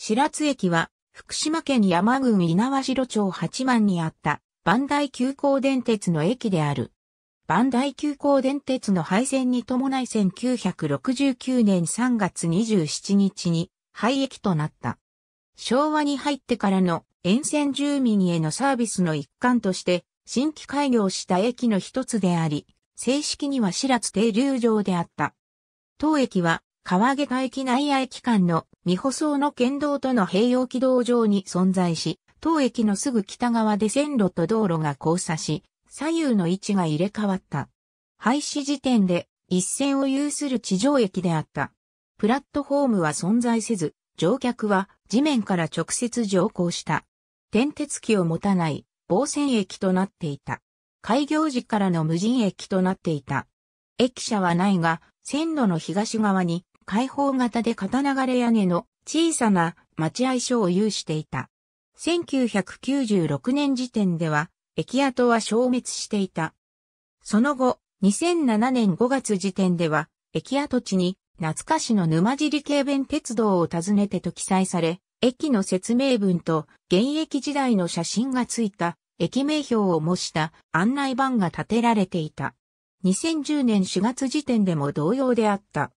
白津駅は、福島県山郡稲苗城町八幡にあった、磐代急行電鉄の駅である。磐代急行電鉄の廃線に伴い1969年3月27日に廃駅となった。昭和に入ってからの沿線住民へのサービスの一環として新規開業した駅の一つであり、正式には白津停留場であった。当駅は川下田駅内野駅間の未舗装の県道との併用軌道上に存在し、当駅のすぐ北側で線路と道路が交差し、左右の位置が入れ替わった。廃止時点で一線を有する地上駅であった。プラットフォームは存在せず、乗客は地面から直接乗降した。点鉄機を持たない防線駅となっていた。開業時からの無人駅となっていた。駅舎はないが、線路の東側に開放型で片流れ屋根の小さな待合所を有していた。1996年時点では、駅跡は消滅していた。その後、2007年5月時点では、駅跡地に懐かしの沼尻軽便鉄道を訪ねてと記載され、駅の説明文と現役時代の写真がついた駅名標を模した案内板が建てられていた。2010年4月時点でも同様であった。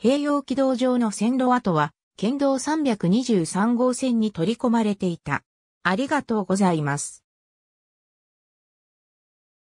併用軌道上の線路跡は、県道323号線に取り込まれていた。ありがとうございます。